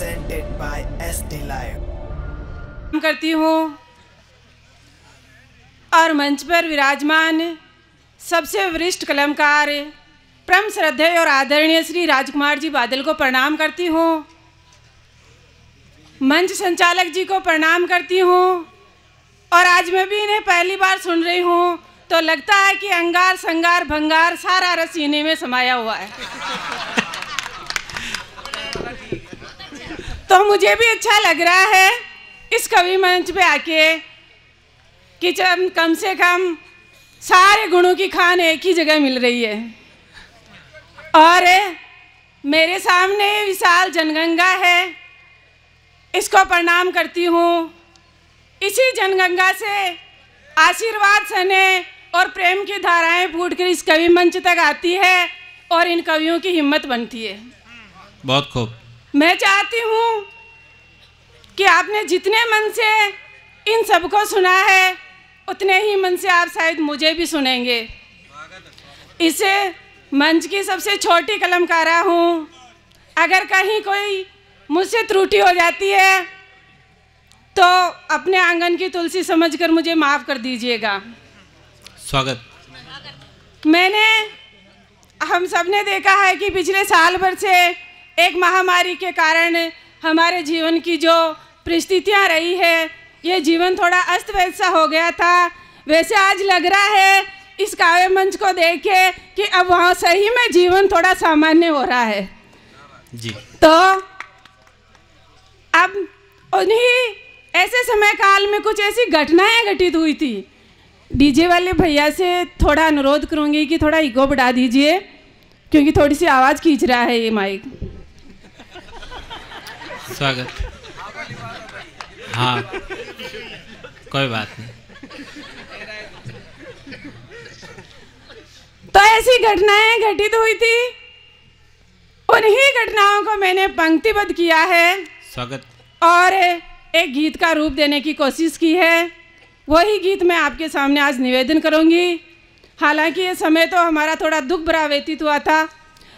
presented by SD Live. करती हूँ और मंच पर विराजमान सबसे वरिष्ठ कलमकार परम श्रद्धे और आदरणीय श्री राजकुमार जी बादल को प्रणाम करती हूँ मंच संचालक जी को प्रणाम करती हूँ और आज मैं भी इन्हें पहली बार सुन रही हूँ तो लगता है कि अंगार संगार भंगार सारा रस इन्हें में समाया हुआ है तो मुझे भी अच्छा लग रहा है इस कवि मंच पे आके कि कम से कम सारे गुणों की खान एक ही जगह मिल रही है और मेरे सामने विशाल जनगंगा है इसको प्रणाम करती हूँ इसी जनगंगा से आशीर्वाद सने और प्रेम की धाराएं फूट कर इस कवि मंच तक आती है और इन कवियों की हिम्मत बनती है बहुत खूब मैं चाहती हूँ कि आपने जितने मन से इन सबको सुना है उतने ही मन से आप शायद मुझे भी सुनेंगे इसे मंच की सबसे छोटी कलमकारा हूँ अगर कहीं कोई मुझसे त्रुटि हो जाती है तो अपने आंगन की तुलसी समझकर मुझे माफ़ कर दीजिएगा स्वागत मैंने हम सब ने देखा है कि पिछले साल भर से एक महामारी के कारण हमारे जीवन की जो परिस्थितियाँ रही है ये जीवन थोड़ा अस्त व्यस्त हो गया था वैसे आज लग रहा है इस काव्य मंच को देख के कि अब वहाँ सही में जीवन थोड़ा सामान्य हो रहा है जी तो अब उन्हीं ऐसे समय काल में कुछ ऐसी घटनाएं घटित हुई थी डीजे वाले भैया से थोड़ा अनुरोध करूंगी कि थोड़ा ईगो बढ़ा दीजिए क्योंकि थोड़ी सी आवाज़ खींच रहा है ये माइक स्वागत हाँ कोई बात नहीं तो ऐसी घटनाएं घटित हुई थी उन्हीं घटनाओं को मैंने पंक्तिबद्ध किया है स्वागत और एक गीत का रूप देने की कोशिश की है वही गीत मैं आपके सामने आज निवेदन करूंगी हालांकि ये समय तो हमारा थोड़ा दुख भरा व्यतीत हुआ था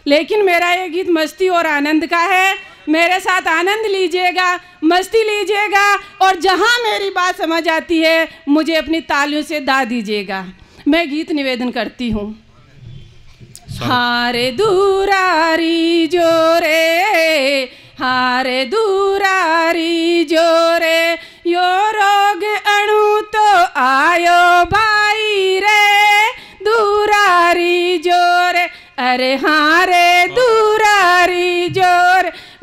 लेकिन मेरा ये गीत मस्ती और आनंद का है मेरे साथ आनंद लीजिएगा मस्ती लीजिएगा और जहाँ मेरी बात समझ आती है मुझे अपनी तालियों से दा दीजिएगा मैं गीत निवेदन करती हूँ हारे दूरारी जोरे हारे दूरारी जोरे यो रोग अणु तो आयो भाई रे दूरारी जोरे अरे हारे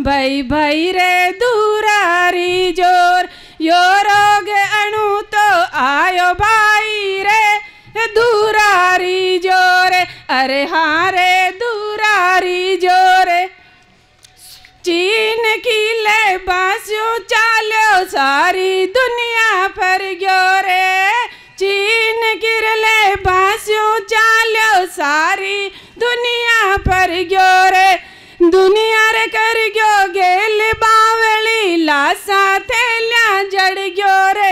भई भई रे दूरारी जोर यो रोग अणु तो आयो भाई रे दूरारी जोर अरे हाँ रे दूरारी जोर चीन की ले बास्यो चालो सारी असा थैल्या जड़ गयो रे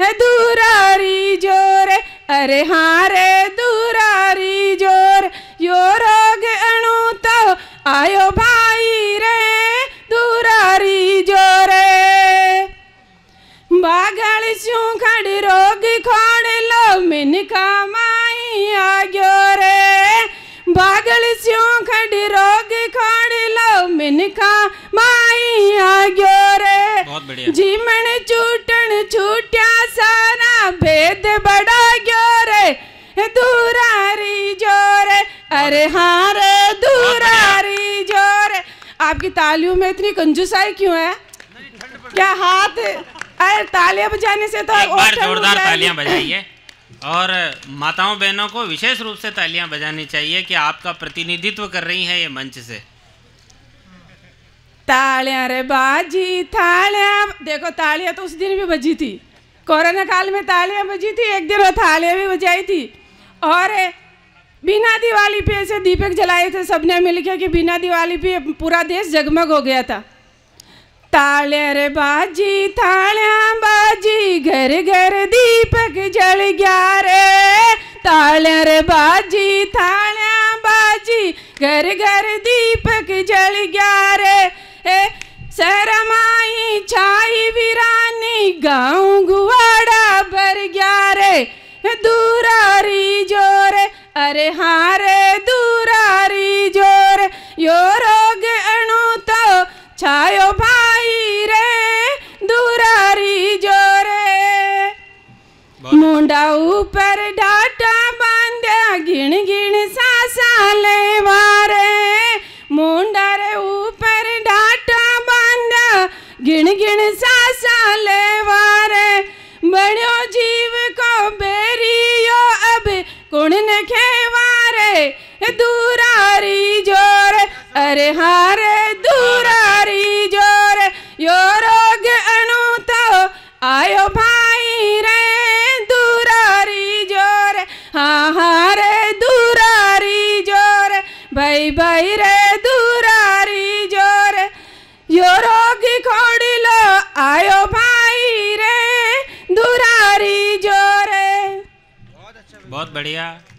है दूरारी जोर अरे हाँ रे दूरारी जोर यो रोग अणु तो आयो भाई रे दूरारी जोर बागल शू खड़ रोग खोड़ लो मिनका माई आ गयो रे बागल शू खड़ रोग खोड़ लो मिनका माई आ गयो जी मन चूटन छूट्या सारा भेद बड़ा ग्योरे दूरारी जोरे अरे हारे दूरारी जोरे आपकी तालियों में इतनी कंजूसाई क्यों है क्या हाथ अरे तालियां बजाने से तो जोरदार तालियां बजाइए और माताओं बहनों को विशेष रूप से तालियां बजानी चाहिए कि आपका प्रतिनिधित्व कर रही हैं ये मंच से तालियां रे बाजी तालियां देखो तालियां तो उस दिन भी बजी थी कोरोना काल में तालियां बजी थी एक दिन वो थालियां भी बजाई थी और बिना दिवाली पे ऐसे दीपक जलाए थे सबने मिल के कि बिना दिवाली पे पूरा देश जगमग हो गया था तालियां रे बाजी तालियां बाजी घर घर दीपक जल गया रे तालियां रे बाजी तालियां बाजी घर घर दीपक जल गया रे गाँव गुआड़ा भर गया रे दूरारी जोरे अरे हारे दूरारी जोरे यो रोग अणु तो छायो भाई रे दूरारी जोरे मुंडा ऊपर डाटा बांधे गिण गिण सासा ले वारे मुंडा रे ऊपर डाटा बांधा गिण गिण सा हरे हरे दुरारी जोर यो रोग तो आयो भाई रे दुरारी जोर हा हाँ रे दुरारी जोर भाई भाई रे दुरारी जोर यो रोग खोड़ी लो आयो भाई रे दुरारी जोर बहुत अच्छा बहुत बढ़िया